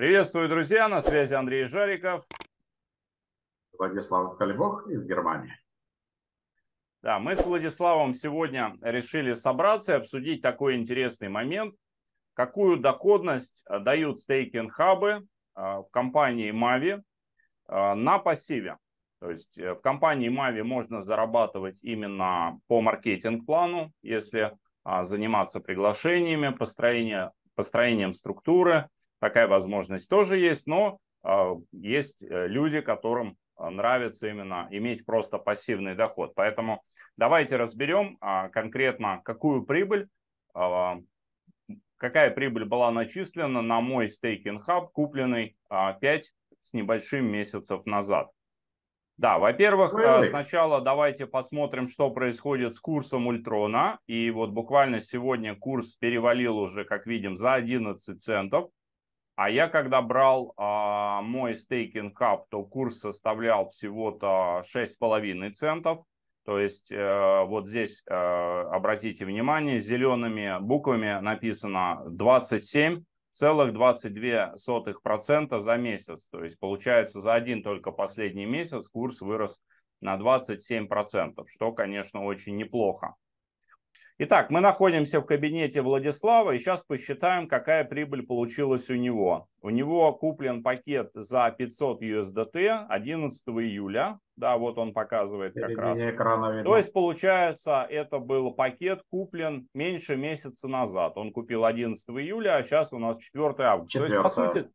Приветствую, друзья. На связи Андрей Жариков. Владислав Скалибок из Германии. Да, мы с Владиславом сегодня решили собраться и обсудить такой интересный момент. Какую доходность э, дают стейкинг-хабы э, в компании Mavi э, на пассиве? То есть в компании Mavi можно зарабатывать именно по маркетинг-плану, если а, заниматься приглашениями, построение, построением структуры – Такая возможность тоже есть, но а, есть э, люди, которым а, нравится именно иметь просто пассивный доход. Поэтому давайте разберем а, конкретно, какую прибыль, какая прибыль была начислена на мой стейкинг хаб, купленный 5 с небольшим месяцев назад. Да, во-первых, э, сначала давайте посмотрим, что происходит с курсом Ультрона. И вот буквально сегодня курс перевалил уже, как видим, за 11 центов. А я когда брал а, мой стейкинг кап, то курс составлял всего-то 6,5 центов. То есть э, вот здесь э, обратите внимание, зелеными буквами написано 27,22% за месяц. То есть получается за один только последний месяц курс вырос на 27%, что, конечно, очень неплохо. Итак, мы находимся в кабинете Владислава и сейчас посчитаем, какая прибыль получилась у него. У него куплен пакет за 500 USDT 11 июля. Да, вот он показывает как раз. видно. То есть, получается, это был пакет куплен меньше месяца назад. Он купил 11 июля, а сейчас у нас 4 августа. 4. То есть, по сути,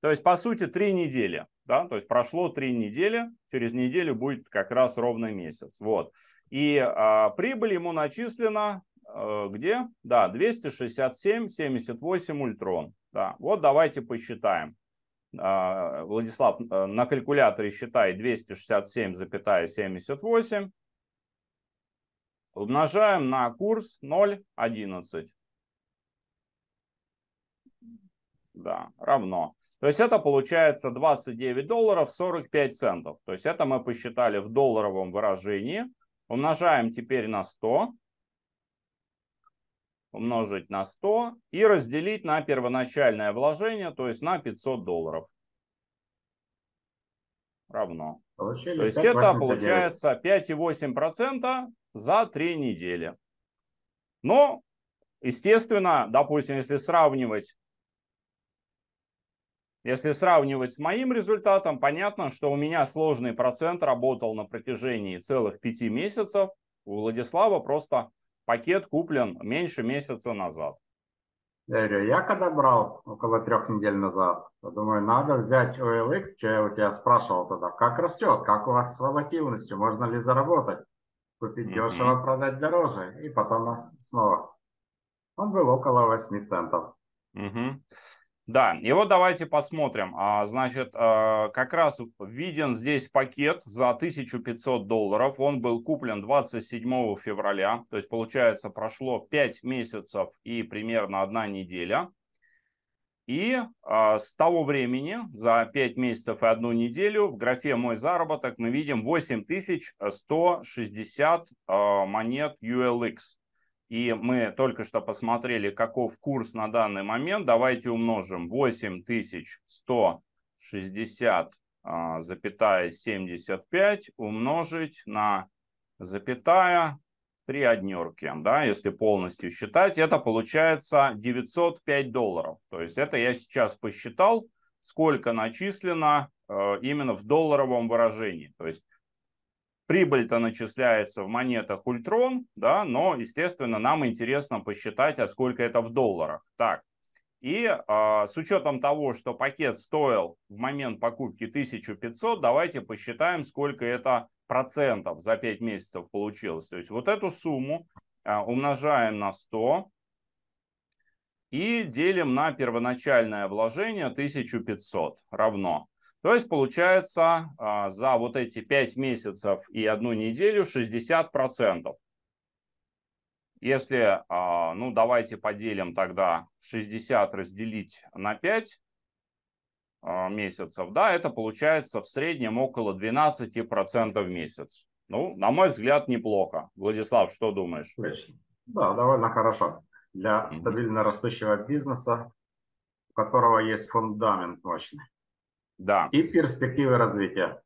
то есть, по сути, три недели. Да? То есть прошло три недели, через неделю будет как раз ровно месяц. Вот. И а, прибыль ему начислена а, где? Да, 267, 78 ультрон. Да. Вот давайте посчитаем. А, Владислав э, на калькуляторе считает 267,78. Умножаем на курс 0,11. Да, равно то есть это получается 29 долларов 45 центов. То есть это мы посчитали в долларовом выражении. Умножаем теперь на 100. Умножить на 100 и разделить на первоначальное вложение, то есть на 500 долларов. Равно. Получили то есть 5, это 8, получается 5,8% за 3 недели. Но, естественно, допустим, если сравнивать если сравнивать с моим результатом, понятно, что у меня сложный процент работал на протяжении целых пяти месяцев. У Владислава просто пакет куплен меньше месяца назад. Я когда брал около трех недель назад, думаю, надо взять OLX, что я у тебя спрашивал тогда, как растет, как у вас с волатильностью, можно ли заработать, купить mm-hmm. дешево, продать дороже, и потом снова. Он был около 8 центов. Mm-hmm. Да, и вот давайте посмотрим. А, значит, а, как раз виден здесь пакет за 1500 долларов. Он был куплен 27 февраля. То есть, получается, прошло 5 месяцев и примерно одна неделя. И э, с того времени, за 5 месяцев и одну неделю, в графе «Мой заработок» мы видим 8160 э, монет ULX и мы только что посмотрели, каков курс на данный момент, давайте умножим 8160,75 а, умножить на запятая три однерки, да, если полностью считать, это получается 905 долларов. То есть это я сейчас посчитал, сколько начислено э, именно в долларовом выражении. То есть Прибыль-то начисляется в монетах Ультрон, да, но, естественно, нам интересно посчитать, а сколько это в долларах. Так, и э, с учетом того, что пакет стоил в момент покупки 1500, давайте посчитаем, сколько это процентов за 5 месяцев получилось. То есть вот эту сумму э, умножаем на 100 и делим на первоначальное вложение 1500 равно то есть получается а, за вот эти 5 месяцев и одну неделю 60%. Если, а, ну давайте поделим тогда 60 разделить на 5 а, месяцев, да, это получается в среднем около 12% в месяц. Ну, на мой взгляд, неплохо. Владислав, что думаешь? Да, довольно хорошо. Для стабильно растущего бизнеса, у которого есть фундамент мощный. Да. И перспективы развития.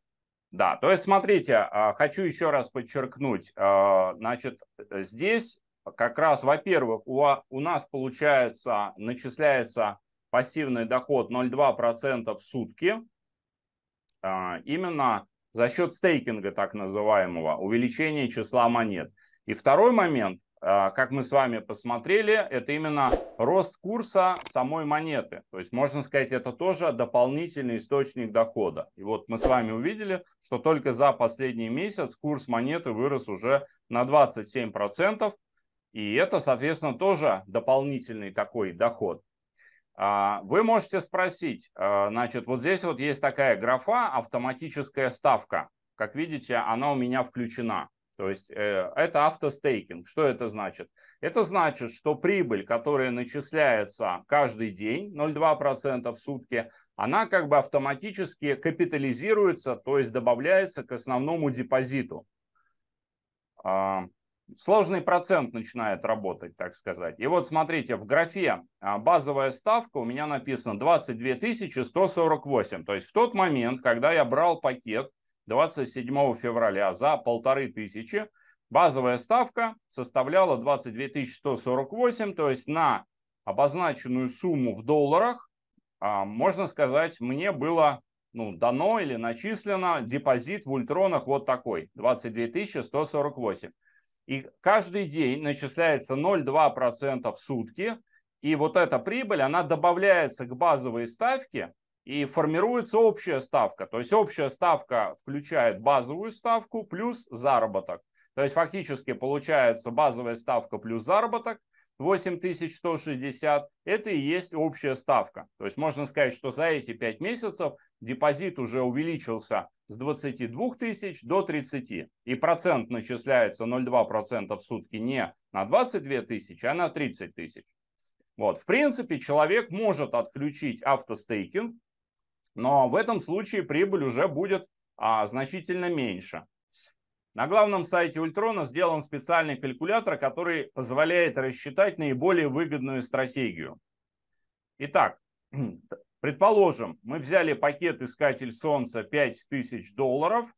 Да, то есть смотрите, а, хочу еще раз подчеркнуть, а, значит, здесь как раз, во-первых, у, у нас получается, начисляется пассивный доход 0,2% в сутки, а, именно за счет стейкинга так называемого, увеличения числа монет. И второй момент, а, как мы с вами посмотрели, это именно рост курса самой монеты. То есть, можно сказать, это тоже дополнительный источник дохода. И вот мы с вами увидели, что только за последний месяц курс монеты вырос уже на 27%. И это, соответственно, тоже дополнительный такой доход. А, вы можете спросить, а, значит, вот здесь вот есть такая графа «Автоматическая ставка». Как видите, она у меня включена. То есть э, это автостейкинг. Что это значит? Это значит, что прибыль, которая начисляется каждый день, 0,2% в сутки, она как бы автоматически капитализируется, то есть добавляется к основному депозиту. А, сложный процент начинает работать, так сказать. И вот смотрите, в графе а, базовая ставка у меня написано 22 148. То есть в тот момент, когда я брал пакет 27 февраля а за полторы тысячи. Базовая ставка составляла 22 148, то есть на обозначенную сумму в долларах, а, можно сказать, мне было ну, дано или начислено депозит в ультронах вот такой, 22 148. И каждый день начисляется 0,2% в сутки, и вот эта прибыль, она добавляется к базовой ставке, и формируется общая ставка. То есть общая ставка включает базовую ставку плюс заработок. То есть фактически получается базовая ставка плюс заработок 8160. Это и есть общая ставка. То есть можно сказать, что за эти 5 месяцев депозит уже увеличился с 22 тысяч до 30. И процент начисляется 0,2% в сутки не на 22 тысячи, а на 30 тысяч. Вот. В принципе, человек может отключить автостейкинг, но в этом случае прибыль уже будет а, значительно меньше. На главном сайте Ультрона сделан специальный калькулятор, который позволяет рассчитать наиболее выгодную стратегию. Итак, предположим, мы взяли пакет «Искатель солнца» 5000 долларов,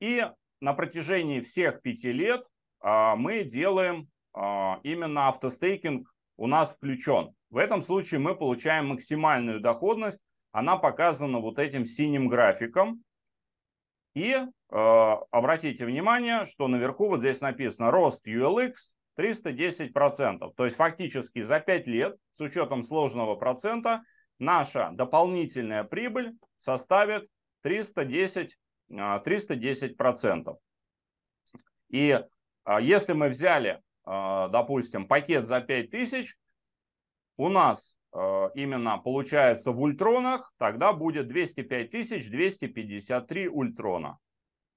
и на протяжении всех пяти лет а, мы делаем а, именно автостейкинг у нас включен. В этом случае мы получаем максимальную доходность она показана вот этим синим графиком. И э, обратите внимание, что наверху вот здесь написано рост ULX 310%. То есть фактически за 5 лет с учетом сложного процента наша дополнительная прибыль составит 310, 310%. Э, И э, если мы взяли, э, допустим, пакет за 5000, у нас э, именно получается в ультронах, тогда будет 205 253 ультрона.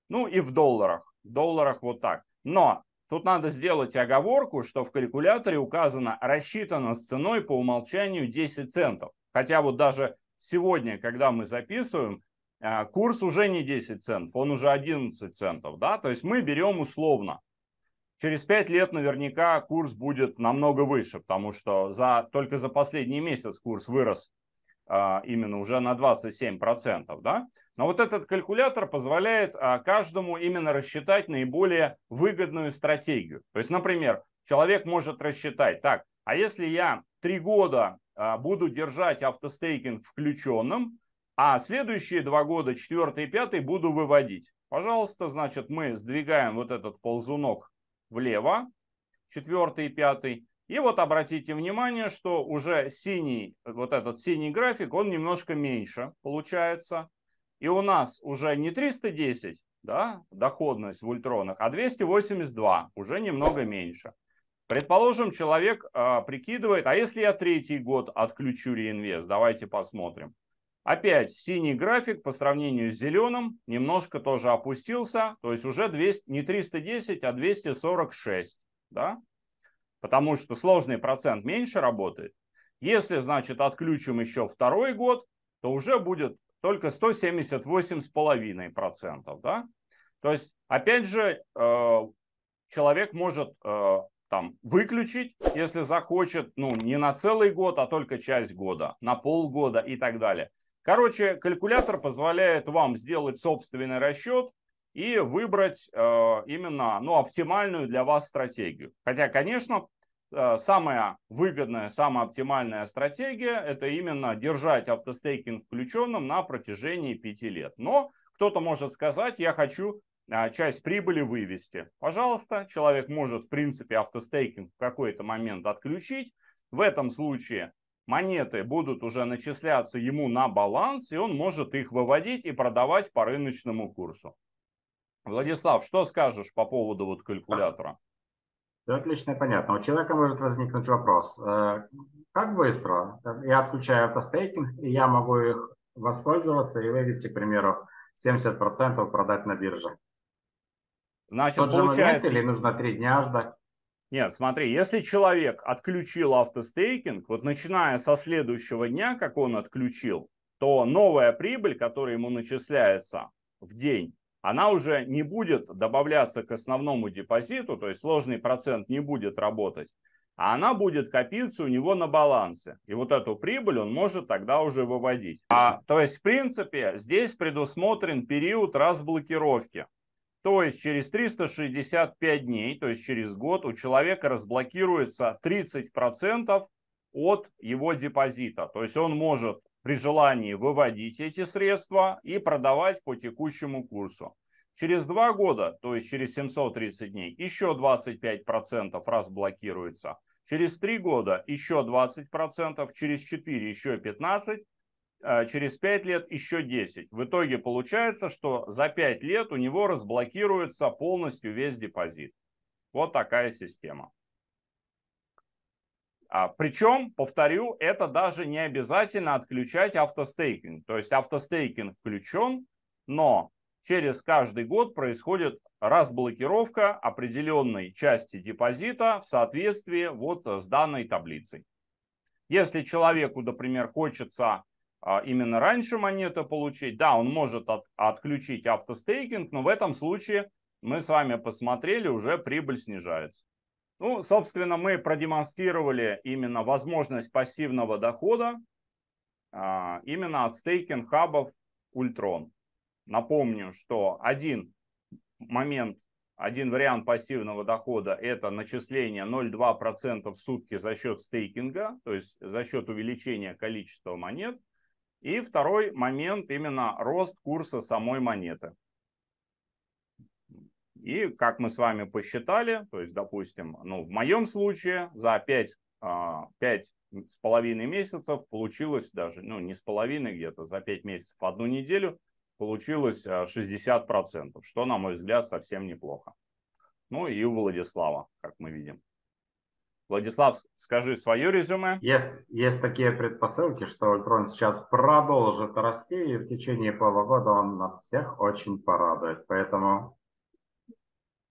Ну и в долларах. В долларах вот так. Но тут надо сделать оговорку, что в калькуляторе указано рассчитано с ценой по умолчанию 10 центов. Хотя вот даже сегодня, когда мы записываем, э, курс уже не 10 центов, он уже 11 центов. Да? То есть мы берем условно. Через пять лет наверняка курс будет намного выше, потому что за, только за последний месяц курс вырос а, именно уже на 27%. Да? Но вот этот калькулятор позволяет а, каждому именно рассчитать наиболее выгодную стратегию. То есть, например, человек может рассчитать так, а если я три года а, буду держать автостейкинг включенным, а следующие два года, четвертый и пятый, буду выводить. Пожалуйста, значит, мы сдвигаем вот этот ползунок влево, четвертый и пятый. И вот обратите внимание, что уже синий, вот этот синий график, он немножко меньше получается. И у нас уже не 310, да, доходность в ультронах, а 282, уже немного меньше. Предположим, человек э, прикидывает, а если я третий год отключу реинвест, давайте посмотрим. Опять синий график по сравнению с зеленым немножко тоже опустился, то есть уже 200, не 310, а 246, да? потому что сложный процент меньше работает. Если, значит, отключим еще второй год, то уже будет только 178,5%. Да? То есть, опять же, э, человек может э, там выключить, если захочет, ну, не на целый год, а только часть года, на полгода и так далее. Короче, калькулятор позволяет вам сделать собственный расчет и выбрать э, именно ну, оптимальную для вас стратегию. Хотя, конечно, э, самая выгодная, самая оптимальная стратегия – это именно держать автостейкинг включенным на протяжении 5 лет. Но кто-то может сказать, я хочу э, часть прибыли вывести. Пожалуйста, человек может, в принципе, автостейкинг в какой-то момент отключить. В этом случае монеты будут уже начисляться ему на баланс, и он может их выводить и продавать по рыночному курсу. Владислав, что скажешь по поводу вот калькулятора? Все отлично и понятно. У человека может возникнуть вопрос, э, как быстро я отключаю автостейкинг, и я могу их воспользоваться и вывести, к примеру, 70% продать на бирже. Значит, Тот получается... же момент или нужно три дня ждать? Нет, смотри, если человек отключил автостейкинг, вот начиная со следующего дня, как он отключил, то новая прибыль, которая ему начисляется в день, она уже не будет добавляться к основному депозиту, то есть сложный процент не будет работать, а она будет копиться у него на балансе. И вот эту прибыль он может тогда уже выводить. А, то есть, в принципе, здесь предусмотрен период разблокировки. То есть через 365 дней, то есть через год, у человека разблокируется 30% от его депозита. То есть он может при желании выводить эти средства и продавать по текущему курсу. Через два года, то есть через 730 дней, еще 25% разблокируется. Через три года еще 20%, через 4 еще 15%, Э, через 5 лет еще 10. В итоге получается, что за 5 лет у него разблокируется полностью весь депозит. Вот такая система. А, причем, повторю, это даже не обязательно отключать автостейкинг. То есть автостейкинг включен, но через каждый год происходит разблокировка определенной части депозита в соответствии вот с данной таблицей. Если человеку, например, хочется а, именно раньше монету получить. Да, он может от, отключить автостейкинг, но в этом случае мы с вами посмотрели, уже прибыль снижается. Ну, собственно, мы продемонстрировали именно возможность пассивного дохода а, именно от стейкинг хабов Ультрон. Напомню, что один момент, один вариант пассивного дохода – это начисление 0,2% в сутки за счет стейкинга, то есть за счет увеличения количества монет – и второй момент именно рост курса самой монеты. И как мы с вами посчитали, то есть, допустим, ну, в моем случае за 5, 5 а, с половиной месяцев получилось даже, ну, не с половиной где-то, за 5 месяцев, одну неделю получилось 60%, а, что, на мой взгляд, совсем неплохо. Ну и у Владислава, как мы видим. Владислав, скажи свое резюме. Есть, есть такие предпосылки, что ультрон сейчас продолжит расти, и в течение полугода он нас всех очень порадует. Поэтому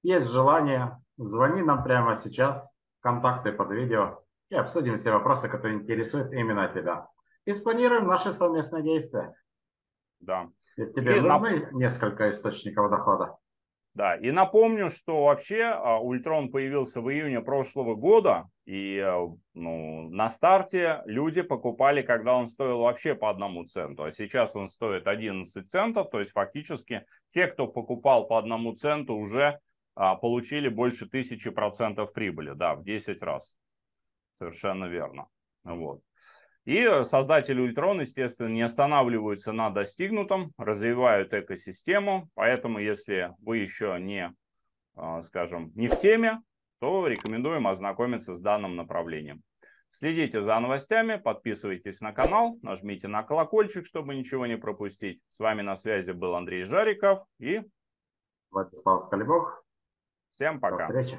есть желание, звони нам прямо сейчас, контакты под видео, и обсудим все вопросы, которые интересуют именно тебя. И спланируем наши совместные действия. Да. тебе и нужны на... несколько источников дохода. Да, и напомню, что вообще а, Ультрон появился в июне прошлого года, и э, ну, на старте люди покупали, когда он стоил вообще по одному центу, а сейчас он стоит 11 центов, то есть фактически те, кто покупал по одному центу, уже а, получили больше тысячи процентов прибыли, да, в 10 раз. Совершенно верно. Вот. И создатели Ультрон, естественно, не останавливаются на достигнутом, развивают экосистему. Поэтому, если вы еще не, а, скажем, не в теме, то рекомендуем ознакомиться с данным направлением. Следите за новостями, подписывайтесь на канал, нажмите на колокольчик, чтобы ничего не пропустить. С вами на связи был Андрей Жариков и... Владислав Скалибок. Всем пока. До встречи.